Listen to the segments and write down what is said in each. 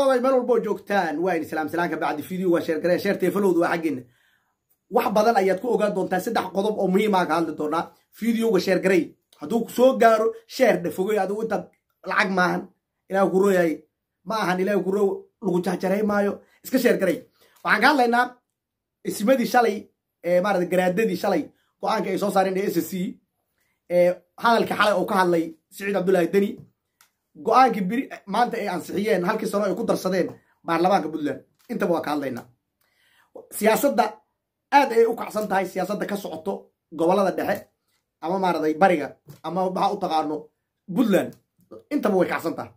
adoon meel walboo joogtaan waa in islaam salaanka bacdi video waa sheergareen sheer teefalowda waa xaggeena wax badan ayaad ku ogaan doontaa saddex qodob oo muhiimaa ah ka hadli doonaa videoga sheergaray hadduu soo gaaro sheer dhafogay adigu intaad lacag maahan ilaah ku rooyahay ma ahan ilaah ku lagu jahjaray maayo iska sheergaray waxaan ka hadlaynaa ismadii shalay maarata garaadadii shalay go-aanka ay soo saareen ee s c hadalka xalay oo ka hadlay siciid cabdullaahi deni go-aankii beri eh, maanta ay ansixiyeen halkii sano ay ku darsadeen baarlamaanka puntland intaba waa ka hadlayna siyaasadda aad ayay u kacsan tahay siyaasadda ka socoto gobolada dhexe ama maaraday bariga ama maxaa u taqaano puntland intaba way kacsan tahay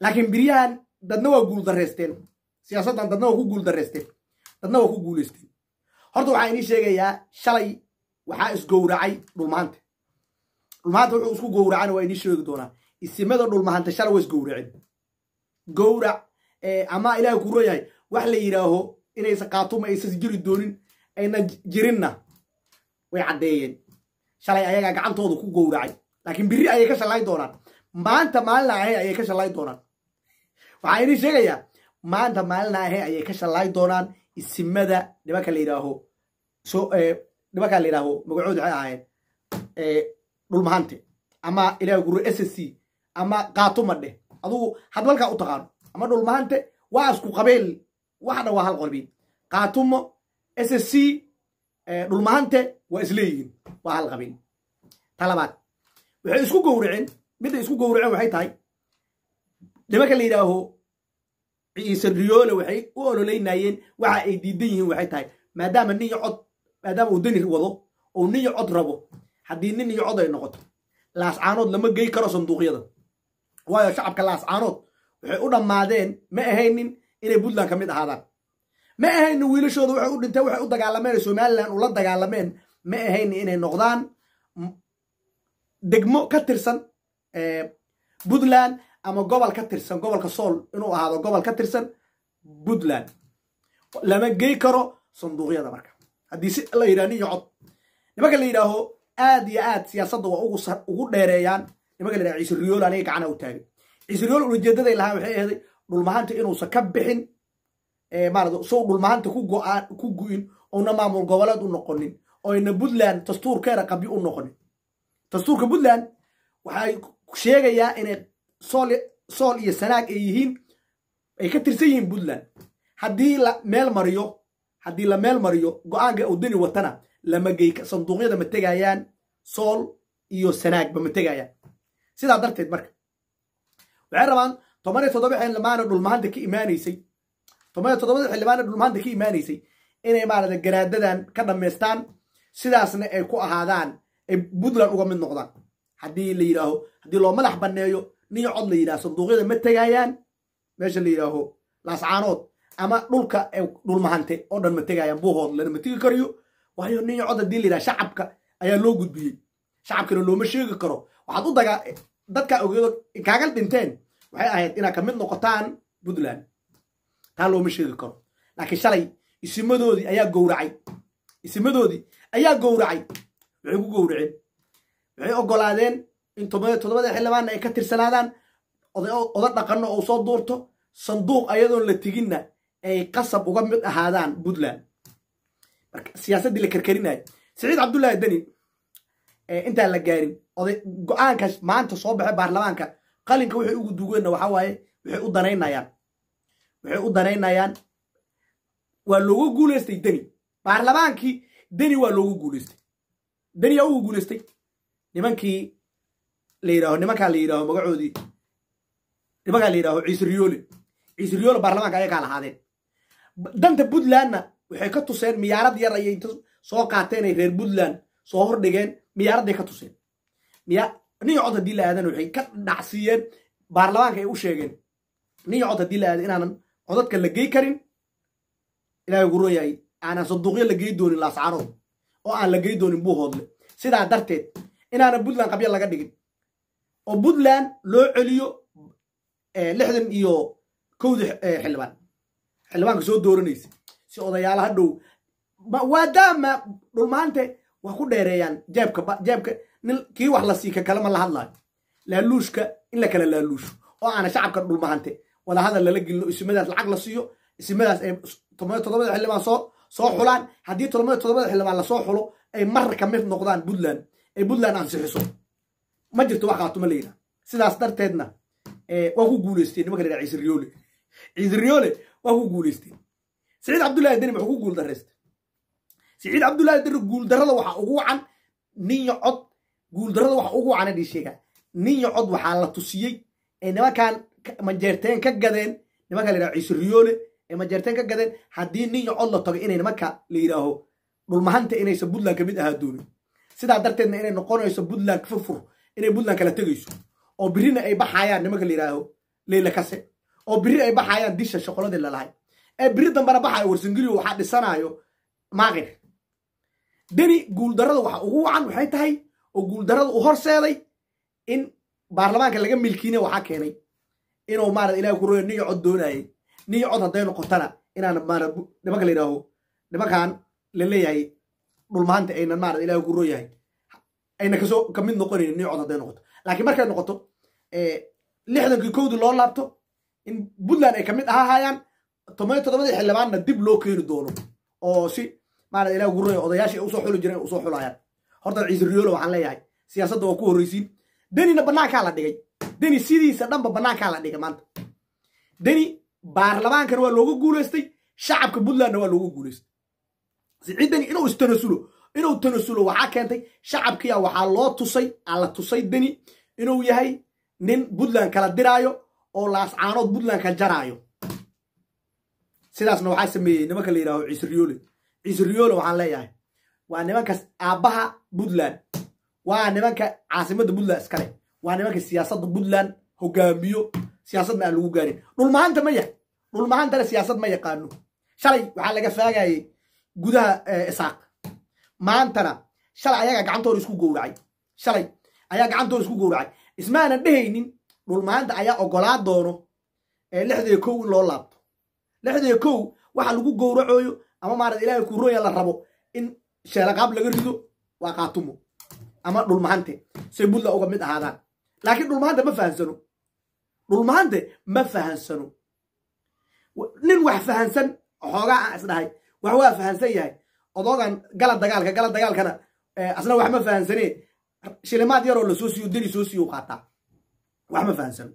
laakiin biryahan dadna waa guuldarraysteen siyaasaddan dadna waa ku guuldarraysteen dadna waa ku guulaysteen horta waxaa inii sheegayaa shalay waxaa isgowracay dhulmaanta dhulmaanta wuxuu isku gowracana waa inii sheegi doonaa isimada dhulmahantashana waa isgowraceen gowrac ama ilaah kuu rooyahay wax la yidhaaho inaysa kaatuma aysas jiri doonin ayna jirinna way caddeeyeen shalay ayagaa gacantooda ku gowracay laakiin biri ayay ka shallayn doonaan maanta maalina ahe ayay ka shallayn doonaan waxaa idin sheegayaa maanta maalina ahe ayay ka shallayn doonaan isimada nimanka la yidhaaho nimanka la yidhaaho magacooda waxay ahayeen dhulmahante ama ilaah guro s c ama qaato madhe adugu hadlalkaa u taqaano ama dhulmahante waa isku qabeel waxdha waa hal qorbiin qaatumo s s c eh, dhulmahante waa isleeyihiin waa hal qabiil ta waxay isku gowraceen midday isku gowraceen waxay tahay nimanka la yidhaaho ciise riyoole waxay u ololeynayeen waxa ay diidan yihiin waxay tahay maadaama nin iyo cod maadaama uu dani wado ou nin iyo cod rabo haddii nin iyo cod ay noqoto laascaanood lama gey karo sanduuqyada waayo shacabka laascaanood waxay u dhammaadeen ma ahaynin inay puntland ka mid ahaadaan ma ahaynin wiilashooda waxay u dhinteen waxay u dagaalameen ee somalilan ula dagaalameen ma ahaynin inay noqdaan degmo ka tirsan eh, puntland ama gobol ka tirsan gobolka sool inuu ahaado gobol ka tirsan puntland lama gey karo sanduuqyada marka haddii si la yidhah nin iyo cod nimanka la yidhaaho aad iyo aad siyaasadda waa ugu dheereeyaan nimanka la ciise riyool aniga gacana u taagay ciise riyool ulajeedaday dhulmahanta inuusan ka bixin maarada dhulmahanta ku gu'in ouna maamul goboleed u noqonin oyna puntland dastuurkeena qabyo u noqonin dastuurka puntland waxay sheegayaa inay sool iyo sanaag ay yihiin ay ka tirsan yihiin puntland haddii la meel mariyo haddii la watana lama sanduuqyada ma tegayaan sool iyo sanaagba ma tegayaan sidaa darteed marka waxay rabaan toban iyo toddoba xildhibaana ka imaanaysay toban iyo toddobada xildhibaana ka imaanaysay inay maarata garaadadan ka dhammaystaan sidaasna ay ku ahaadaan ay puntland uga mid noqdaan haddii la yidhaaho haddii loo madax banneeyo nin cod la yidhaho sanduuqyada ma tegayaan meesha la yidhaaho laascaanood ama dhulka dhulmahante oo dhan ma tegayaan buuhood lanama tegi karayo waayo nin cod haddii la yidhaha shacabka ayaa loo gudbiyey shacabkana looma sheegi karo waxaad u daga dadka ogeedo kaaga dhinteen waxay ahayd inaad kamid noqotaan puntland taa looma sheegi karo laakiin shalay isimadoodii ayaa gowracay isimadoodii ayaa gowracay waxay ku gowraceen waxay oggolaadeen in toddobada xildhibaanna ay ka tirsanaadaan oda dhaqanno oo soo duurto sanduuq ayadoon la teginna ay qasab uga mid ahaadaan puntland marka siyaasaddii la karkarinayo saciid cabdullaahi deni Eh, intaan la gaarin oday go-aankaas maanta soo baxay baarlamaanka qalinka waxay ugu dugeenna waxa waaye waxay u danaynayaan waxay u danaynayaan waa loogu guuleystay deni baarlamaankii deni waa loogu guuleystay deni yaa ugu guulaystay nimankii la yidhaho nimankaa la yidhaaho magacoodii nimankaa la yidhaaho ciisriyoole ciisriyoole baarlamaanka ayagaa lahaadeen danta puntlandna waxay ka tuseen miyaarad yar ayay inta soo qaateen ay reer puntland soo hordhigeen miya arday ka tuseen miya nin cod haddii la aadana waxay ka dhacsiiyeen baarlamaanka ay u sheegeen nin cod haddii la aada inaanan codadka la gey karin ilahay guron yahay aanan sanduuqyo la gey doonin laascaanood oo aan la gey doonin buu hoodle sidaa darteed inaanan puntland qabya laga dhigin oo puntland loo celiyo eh, lixdan iyo kowda eh, xildhibaan xildhibaanka soo dooranaysa si odayaala hadhow maadaama dhulmaante wax ku dheereeyaan jeebka jeebka kii wax la siika kale ma la hadlaayo laaluushka in la kala laaluush oo aana shacabka dhulmahante wadahadal lala gelino isimadaas lacag la siiyo isimadaas ay todobada xildhibaan soo soo xulaan haddii todobada xildhibaan lasoo xulo ay mar ka mid noqdaan puntland ay puntland ansixiso ma jirto wax qaatuma layidhaha sidaas darteedna eh, waa ku guulaysteen nimanka la yidhaha ciise riyoole waa ku guulaysteen siciid cabdullaahi deni muxuu ku guul darraystay siciid cabdullaahi darre guuldarada waxa ugu wacan ninya cod guuldarada waxa ugu wacan adii sheegaa ninya cod waxaa la tusiyey ee nimankan manjeerteen ka gadeen nimanka la yidhaho ciise riyoole ee manjeerteen ka gadeen haddii ninya cod la tago inay nimanka la yidhaaho dhulmahanta inaysa puntland ka mid ahaa doonin sidaa darteedna inay noqonayso puntland furfur inay puntland kala tegayso oo birina ay baxaayaan nimanka la yidhaaho leyle kase oo biri ay baxaayaan disha shoqoladii lalahay ee biri dambana baxaaya warsangeliyo waxaa dhisanayo maaqir beri guuldarrada waxa ugu wacan waxay tahay oo guuldarrada u horseeday in baarlamaanka laga milkiina waxaa keenay inuu maarad ilaah kuroyo niyo cod doonaayey niyo cod hadday noqotana inaan maarad nimanka la yidhaaho nimankan la leeyahay dhulmahanta aynan maarad ilaah ku rooyahay ayna kasoo ka mid noqonaynin cod hadday noqoto laakiin markay noqoto eh, lixdankii kowdii loo laabto in buntland ay kamid mid ahaahayaan toban todobadii xildhibaanna dib loo keeni doono oo si maarad ilaa ugu roya odayaasha usoo xuli jireen usoo xulayaan horta ciisriyoolo waxaan leeyahay siyaasadda waa ku horreysiin denina bannaankaa la dhigay deni sidiisa dhanba banaankaa la dhigay maanta deni baarlamaankana waa looga guuleystay shacabka puntlandna waa looga guulaystay siciidani inuu istanasulo inuu tanasulo waxaa keentay shacabkiia waxaa loo tusay alla tusay deni inuu yahay nin puntland kala diraayo oo laascaanood puntland ka jaraayo sidaasna waxaa sameeyey nimanka la yidhaaho ciisriyoole cisriyolo waxaan leeyahay waa nimanka aabbaha puntland waa nimanka caasimadda puntland iskale waa nimanka siyaasadda puntland hogaamiyo siyaasadna aan lagu gaarin dhulmahaanta ma dhulmahaantana siyaasad ma yaqaano shalay waxaa laga faagayay gudaha eh, isaaq maantana shalay ayagaa gacantooda isku gowracay shalay ayaa gacantooda isku gowracay ismaanan dhehaynin dhulmahaanta ayaa ogolaa doono eh, lixda iyo kow in loo laabto lixda iyo kow waxa lagu gowracooyo ama maarad ilaahay kuroya la rabo in sheelaqaab laga rido waa kaatumo ama dhulmahante say budla uga mid ahaadaan laakiin dhulmahante ma fahansano dhulmahante ma fahansano nin wax fahansan xoogaa aan isdhahay wax waa fahansan yahay odoogan gala dagaalka gala dagaalkana eh, asna wax ma fahansanee shilimaad yaroo lasoo siiyo deni soo siiyo qaataa wax ma fahansano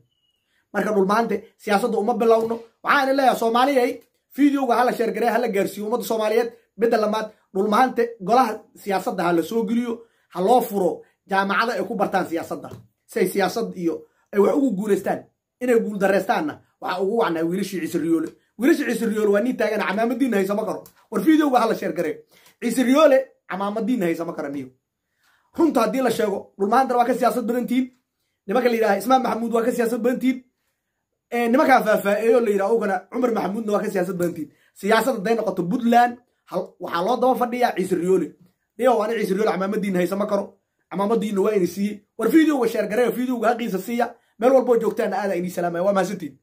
marka dhulmahante siyaasadda uma bilowno waxaan idin leeyahay soomaaliyay videoga hala sheergareya hala gaarsiiyo ummadda soomaaliyeed midda lamaad dhulmahanta golaha siyaasadda ha la soo geliyo ha loo furo jaamacada ay ku bartaan siyaasadda siay siyaasad iyo ay wax ugu guulaystaan inay guuldareystaanna waxaa ugu wacnaa wiilashii ciise riyoole wiilashii ciise riyoole waa nin taagana camaamadiinna haysama karo war videoga hala sheergare ciise riyoole camaamadiinna haysama kara runta haddii la sheego dhulmahantana waa ka siyaasad badantiin nimanka la yidhaha ismaan maxamuud waa ka siyaasad badantiin nimankaa faahfaaheeyo la yidhaha ugana cumar maxamuudna waa ka siyaasad badantiin siyaasad hadday noqoto puntland waxaa loo daba fadhiyaa ciise riyoole dhiyow ani ciise riyoole camaamadiina ma karo camaamadiina waa ina siiyey war videoga sheergareyo videoga haqiisa siiya meel walboo joogtaana aada inii salaamaya waa mahadsantiin